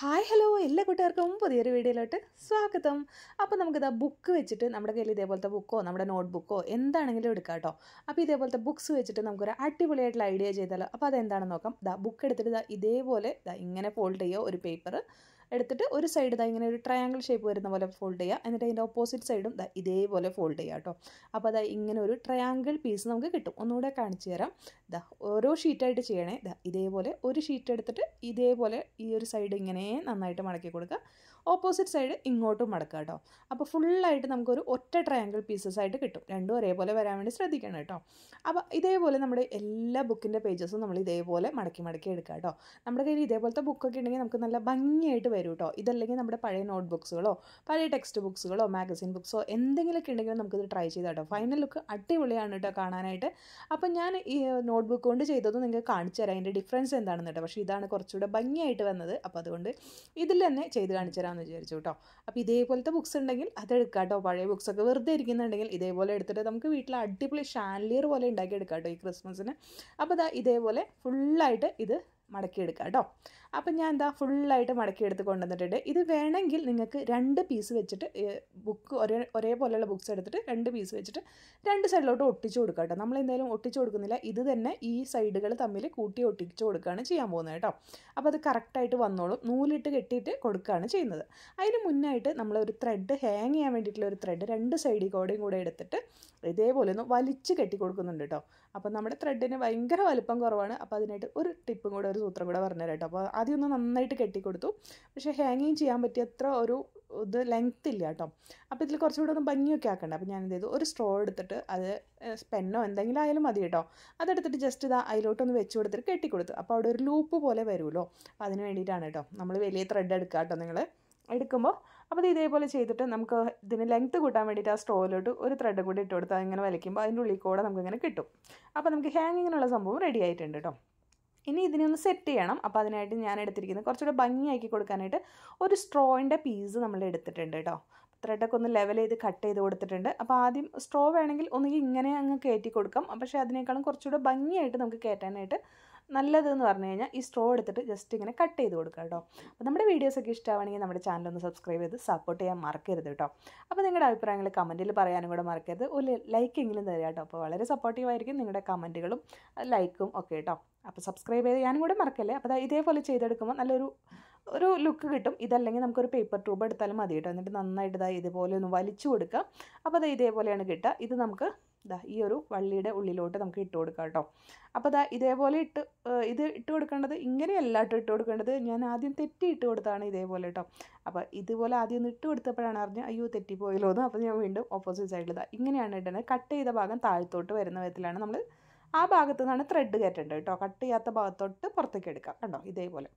hi hello എല്ലാ കൂട്ടുകാർക്കും പുതിയൊരു വീഡിയോയിലോട്ട് സ്വാഗതം അപ്പോൾ നമുക്കിതാ ബുക്ക് വെച്ചിട്ട് നമ്മുടെ കയ്യിൽ ഇതേപോലത്തെ ബുക്കോ നമ്മുടെ നോട്ട് ബുക്കോ എന്താണെങ്കിലും എടുക്കാം കേട്ടോ അപ്പോൾ ഇതേപോലത്തെ ബുക്ക്സ് വെച്ചിട്ട് നമുക്കൊരു അടിപൊളിയായിട്ടുള്ള ഐഡിയ ചെയ്താലോ അപ്പോൾ അതെന്താണെന്ന് നോക്കാം ദാ ബുക്ക് എടുത്തിട്ട് ഇതാ ഇതേപോലെ ഇതാ ഇങ്ങനെ ഫോൾഡ് ചെയ്യുക ഒരു പേപ്പർ എടുത്തിട്ട് ഒരു സൈഡ് ഇതാ ഇങ്ങനെ ഒരു ട്രയാങ്കിൾ ഷേപ്പ് വരുന്ന പോലെ ഫോൾഡ് ചെയ്യുക എന്നിട്ട് അതിൻ്റെ ഓപ്പോസിറ്റ് സൈഡും ഇതേപോലെ ഫോൾഡ് ചെയ്യുക കേട്ടോ അപ്പോൾ അതാ ഇങ്ങനെ ഒരു ട്രയാങ്കിൾ പീസ് നമുക്ക് കിട്ടും ഒന്നുകൂടെ കാണിച്ചു തരാം ഇതാ ഓരോ ഷീറ്റായിട്ട് ചെയ്യണേ ഇതാ ഇതേപോലെ ഒരു ഷീറ്റ് എടുത്തിട്ട് ഇതേപോലെ ഈ ഒരു സൈഡ് ഇങ്ങനെ നന്നായിട്ട് മടക്കി കൊടുക്കുക ഓപ്പോസിറ്റ് സൈഡ് ഇങ്ങോട്ടും മടക്കുക കേട്ടോ അപ്പോൾ ഫുള്ളായിട്ട് നമുക്കൊരു ഒറ്റ ട്രയാങ്കിൾ പീസസ് ആയിട്ട് കിട്ടും രണ്ടും ഒരേപോലെ വരാൻ വേണ്ടി ശ്രദ്ധിക്കണം കേട്ടോ അപ്പോൾ ഇതേപോലെ നമ്മുടെ എല്ലാ ബുക്കിൻ്റെ പേജസും നമ്മൾ ഇതേപോലെ മടക്കി മടക്കി എടുക്കുക കേട്ടോ നമ്മുടെ കയ്യിൽ ഇതേപോലത്തെ ബുക്കൊക്കെ ഉണ്ടെങ്കിൽ നമുക്ക് നല്ല ഭംഗിയായിട്ട് വരും കേട്ടോ ഇതല്ലെങ്കിൽ നമ്മുടെ പഴയ നോട്ട് ബുക്സുകളോ പഴയ ടെക്സ്റ്റ് ബുക്സുകളോ മാഗസിൻ ബുക്സോ എന്തെങ്കിലുമൊക്കെ ഉണ്ടെങ്കിലും നമുക്കിത് ട്രൈ ചെയ്താൽ കേട്ടോ ഫൈനൽ ലുക്ക് അടിപൊളിയാണ് കേട്ടോ കാണാനായിട്ട് അപ്പം ഞാൻ ഈ നോട്ട് ബുക്ക് കൊണ്ട് ചെയ്തത് നിങ്ങൾക്ക് കാണിച്ചു തരാം അതിൻ്റെ ഡിഫറൻസ് എന്താണെന്ന് കേട്ടോ പക്ഷേ ഇതാണ് കുറച്ചുകൂടെ ഭംഗിയായിട്ട് വന്നത് അപ്പോൾ അതുകൊണ്ട് ഇതിൽ തന്നെ ചെയ്ത് കാണിച്ചു തരാം എടുക്കാമെന്ന് വിചാരിച്ചു കേട്ടോ അപ്പോൾ ഇതേപോലത്തെ ബുക്സ് ഉണ്ടെങ്കിൽ അതെടുക്കാം കേട്ടോ പഴയ ബുക്സൊക്കെ വെറുതെ ഇരിക്കുന്നുണ്ടെങ്കിൽ ഇതേപോലെ എടുത്തിട്ട് നമുക്ക് വീട്ടിൽ അടിപൊളി ഷാൻലിയർ പോലെ ഉണ്ടാക്കി എടുക്കാം കേട്ടോ ഈ ക്രിസ്മസിന് അപ്പോൾ ഇതാ ഇതേപോലെ ഫുള്ളായിട്ട് ഇത് മടക്കിയെടുക്കുക കേട്ടോ അപ്പം ഞാൻ എന്താ ഫുള്ളായിട്ട് മടക്കിയെടുത്ത് കൊണ്ടുവന്നിട്ടുണ്ട് ഇത് വേണമെങ്കിൽ നിങ്ങൾക്ക് രണ്ട് പീസ് വെച്ചിട്ട് ബുക്ക് ഒരേ ഒരേപോലെയുള്ള ബുക്ക്സ് എടുത്തിട്ട് രണ്ട് പീസ് വെച്ചിട്ട് രണ്ട് സൈഡിലോട്ട് ഒട്ടിച്ചു കൊടുക്കുക കേട്ടോ നമ്മൾ എന്തായാലും ഒട്ടിച്ചു കൊടുക്കുന്നില്ല ഇത് തന്നെ ഈ സൈഡുകൾ തമ്മിൽ കൂട്ടി ഒട്ടിച്ചു കൊടുക്കുകയാണ് ചെയ്യാൻ പോകുന്നത് കേട്ടോ അപ്പോൾ അത് കറക്റ്റായിട്ട് വന്നോളും നൂലിട്ട് കെട്ടിയിട്ട് കൊടുക്കുകയാണ് ചെയ്യുന്നത് അതിന് മുന്നായിട്ട് നമ്മൾ ഒരു ത്രെഡ് ഹാങ് ചെയ്യാൻ വേണ്ടിയിട്ടുള്ള ഒരു ത്രെഡ് രണ്ട് സൈഡിൽ കൂടെയും കൂടെ എടുത്തിട്ട് ഇതേപോലെ ഒന്ന് വലിച്ച് കെട്ടി കൊടുക്കുന്നുണ്ട് കേട്ടോ അപ്പോൾ നമ്മുടെ ത്രെഡിന് ഭയങ്കര വലുപ്പം കുറവാണ് അപ്പോൾ അതിനായിട്ട് ഒരു ടിപ്പും കൂടെ ഒരു സൂത്രം കൂടെ പറഞ്ഞു കേട്ടോ അപ്പോൾ ആദ്യം ഒന്ന് നന്നായിട്ട് കെട്ടിക്കൊടുത്തു പക്ഷേ ഹാങ്ങിങ് ചെയ്യാൻ പറ്റിയ അത്ര ഒരു ഇത് ലെങ്ത് ഇല്ല കേട്ടോ അപ്പോൾ ഇതിൽ കുറച്ചും കൂടെ ഒന്ന് ഭംഗിയൊക്കെ ആക്കണ്ട അപ്പോൾ ഞാൻ എന്ത് ചെയ്തു ഒരു സ്ട്രോ എടുത്തിട്ട് അത് പെന്നോ എന്തെങ്കിലും ആയാലും മതി കേട്ടോ അതെടുത്തിട്ട് ജസ്റ്റ് ഇതാ അതിലോട്ടൊന്ന് വെച്ച് കൊടുത്തിട്ട് കെട്ടിക്കൊടുത്തു അപ്പോൾ അവിടെ ഒരു ലൂപ്പ് പോലെ വരുമല്ലോ അപ്പോൾ അതിന് വേണ്ടിയിട്ടാണ് കേട്ടോ നമ്മൾ വലിയ ത്രെഡ് എടുക്കുക കേട്ടോ നിങ്ങൾ എടുക്കുമ്പോൾ അപ്പോൾ ഇത് ഇതേപോലെ ചെയ്തിട്ട് നമുക്ക് ഇതിന് ലെങ്ത്ത് കൂട്ടാൻ വേണ്ടിയിട്ട് ആ സ്ട്രോയിലോട്ട് ഒരു ത്രെഡ് കൂടി ഇട്ട് കൊടുത്ത് അങ്ങനെ വലിക്കുമ്പോൾ അതിൻ്റെ ഉള്ളിൽ കൂടെ നമുക്കിങ്ങനെ കിട്ടും അപ്പോൾ നമുക്ക് ഹാങ്ങിങ്ങിനുള്ള സംഭവം റെഡി ആയിട്ടുണ്ട് കേട്ടോ ഇനി ഇതിനൊന്ന് സെറ്റ് ചെയ്യണം അപ്പോൾ അതിനായിട്ട് ഞാൻ എടുത്തിരിക്കുന്നത് കുറച്ചുകൂടെ ഭംഗിയാക്കി കൊടുക്കാനായിട്ട് ഒരു സ്ട്രോയിൻ്റെ പീസ് നമ്മൾ എടുത്തിട്ടുണ്ട് കേട്ടോ ത്രെഡൊക്കെ ഒന്ന് ലെവൽ ചെയ്ത് കട്ട് ചെയ്ത് കൊടുത്തിട്ടുണ്ട് അപ്പോൾ ആദ്യം സ്ട്രോ വേണമെങ്കിൽ ഒന്നുകിൽ ഇങ്ങനെ അങ്ങ് കയറ്റി കൊടുക്കാം പക്ഷേ അതിനേക്കാളും കുറച്ചുകൂടെ ഭംഗിയായിട്ട് നമുക്ക് കയറ്റാനായിട്ട് എന്ന് പറഞ്ഞു കഴിഞ്ഞാൽ ഈ സ്ട്രോ എടുത്തിട്ട് ജസ്റ്റ് ഇങ്ങനെ കട്ട് ചെയ്ത് കൊടുക്കുക കേട്ടോ അപ്പോൾ നമ്മുടെ വീഡിയോസ് ഒക്കെ ഇഷ്ടമാണെങ്കിൽ നമ്മുടെ ചാനൽ ഒന്ന് സബ്സ്ക്രൈബ് ചെയ്ത് സപ്പോർട്ട് ചെയ്യാൻ മറക്കരുത് കേട്ടോ അപ്പോൾ നിങ്ങളുടെ അഭിപ്രായങ്ങൾ കമൻറ്റിൽ പറയാനും കൂടെ മറക്കരുത് ഒരു എങ്കിലും തരിക കേട്ടോ അപ്പോൾ വളരെ സപ്പോർട്ടീവായിരിക്കും നിങ്ങളുടെ കമൻറ്റുകളും ലൈക്കും ഒക്കെ കേട്ടോ അപ്പോൾ സബ്സ്ക്രൈബ് ചെയ്ത് ഞാനും കൂടെ മറക്കല്ലേ അപ്പോൾ ഇതേപോലെ ചെയ്തെടുക്കുമ്പോൾ നല്ലൊരു ഒരു ലുക്ക് കിട്ടും ഇതല്ലെങ്കിൽ നമുക്കൊരു പേപ്പർ ട്യൂബ് എടുത്താലും മതി കേട്ടോ എന്നിട്ട് നന്നായിട്ട് ഇതായി ഇതുപോലെ ഒന്ന് വലിച്ചു കൊടുക്കുക അപ്പോൾ അത് ഇതേപോലെയാണ് കിട്ടുക ഇത് നമുക്ക് ദാ ഈ ഒരു വള്ളിയുടെ ഉള്ളിലോട്ട് നമുക്ക് ഇട്ട് കൊടുക്കാം കേട്ടോ അപ്പോൾ ദാ ഇതേപോലെ ഇട്ട് ഇത് ഇട്ട് കൊടുക്കേണ്ടത് ഇങ്ങനെയല്ല കേട്ടോ ഇട്ട് കൊടുക്കേണ്ടത് ഞാൻ ആദ്യം തെറ്റി ഇട്ട് കൊടുത്താണ് ഇതേപോലെ കേട്ടോ അപ്പോൾ ഇതുപോലെ ആദ്യം ഒന്ന് ഇട്ട് കൊടുത്തപ്പോഴാണ് അറിഞ്ഞ് അയ്യോ തെറ്റിപ്പോയല്ലോ എന്ന് അപ്പോൾ ഞാൻ വീണ്ടും ഓപ്പോസിറ്റ് സൈഡിൽ ഇതാ ഇങ്ങനെയാണ് ഇടുന്നത് കട്ട് ചെയ്ത ഭാഗം താഴത്തോട്ട് വരുന്ന വിധത്തിലാണ് നമ്മൾ ആ ഭാഗത്തു നിന്നാണ് ത്രെഡ് കയറ്റേണ്ടത് കേട്ടോ കട്ട് ചെയ്യാത്ത ഭാഗത്തോട്ട് പുറത്തേക്ക് എടുക്കാം കണ്ടോ ഇതേപോലെ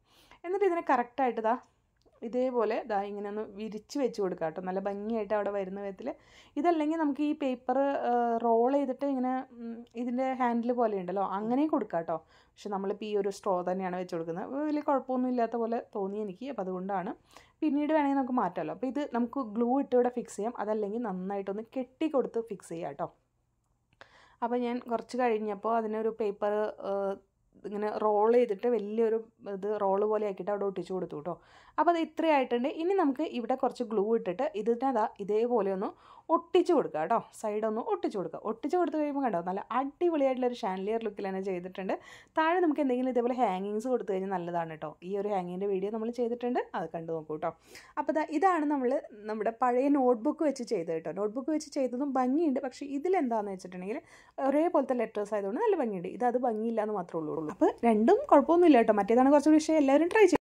എന്നിട്ട് ഇതിനെ കറക്റ്റായിട്ട് ഇതാ ഇതേപോലെ ദാ ഇങ്ങനെ ഒന്ന് വിരിച്ച് വെച്ച് കൊടുക്കുക കേട്ടോ നല്ല ഭംഗിയായിട്ട് അവിടെ വരുന്ന വിധത്തിൽ ഇതല്ലെങ്കിൽ നമുക്ക് ഈ പേപ്പർ റോൾ ചെയ്തിട്ട് ഇങ്ങനെ ഇതിൻ്റെ ഹാൻഡിൽ പോലെ ഉണ്ടല്ലോ അങ്ങനെ കൊടുക്കുക കേട്ടോ പക്ഷെ നമ്മളിപ്പോൾ ഈ ഒരു സ്ട്രോ തന്നെയാണ് വെച്ച് കൊടുക്കുന്നത് വലിയ കുഴപ്പമൊന്നും ഇല്ലാത്ത പോലെ തോന്നി എനിക്ക് അപ്പോൾ അതുകൊണ്ടാണ് പിന്നീട് വേണമെങ്കിൽ നമുക്ക് മാറ്റാമല്ലോ അപ്പോൾ ഇത് നമുക്ക് ഗ്ലൂ ഇട്ട് ഇവിടെ ഫിക്സ് ചെയ്യാം അതല്ലെങ്കിൽ നന്നായിട്ടൊന്ന് കെട്ടി കൊടുത്ത് ഫിക്സ് ചെയ്യാം കേട്ടോ അപ്പോൾ ഞാൻ കുറച്ച് കഴിഞ്ഞപ്പോൾ അതിനൊരു പേപ്പർ ഇങ്ങനെ റോൾ ചെയ്തിട്ട് വലിയൊരു ഇത് റോള് പോലെ ആക്കിയിട്ട് അവിടെ ഒട്ടിച്ചു കൊടുത്തു കേട്ടോ അപ്പോൾ അത് ഇത്രയായിട്ടുണ്ട് ഇനി നമുക്ക് ഇവിടെ കുറച്ച് ഗ്ലൂ ഇട്ടിട്ട് ഇതിനെ ഇതേപോലെ ഒന്ന് ഒട്ടിച്ചു കൊടുക്കുക കേട്ടോ സൈഡൊന്ന് ഒട്ടിച്ചു കൊടുക്കുക ഒട്ടിച്ചു കൊടുത്ത് കഴിയുമ്പോൾ കണ്ടോ നല്ല അടിപൊളിയായിട്ടുള്ള ഒരു ഷാൻലിയർ ലുക്കിൽ തന്നെ ചെയ്തിട്ടുണ്ട് താഴെ നമുക്ക് എന്തെങ്കിലും ഇതേപോലെ ഹാങ്ങിങ്സ് കൊടുത്തു കഴിഞ്ഞാൽ നല്ലതാണ് കേട്ടോ ഈ ഒരു ഹാങ്ങിൻ്റെ വീഡിയോ നമ്മൾ ചെയ്തിട്ടുണ്ട് അത് കണ്ടു നോക്കൂ കേട്ടോ അപ്പോൾ ഇതാണ് നമ്മൾ നമ്മുടെ പഴയ നോട്ട്ബുക്ക് വെച്ച് ചെയ്തത് കേട്ടോ നോട്ട്ബുക്ക് വെച്ച് ചെയ്തതും ഭംഗിയുണ്ട് പക്ഷേ ഇതിലെന്താണെന്ന് വെച്ചിട്ടുണ്ടെങ്കിൽ ഒരേപോലത്തെ ലെറ്റേഴ്സ് ആയതുകൊണ്ട് നല്ല ഭംഗിയുണ്ട് ഇത് അത് ഭംഗിയില്ല എന്ന് മാത്രമേ ഉള്ളൂ അപ്പോൾ രണ്ടും കുഴപ്പമൊന്നുമില്ല കേട്ടോ മറ്റേതാണ് കുറച്ചുകൂടി വിഷയം എല്ലാവരും ട്രൈ ചെയ്യും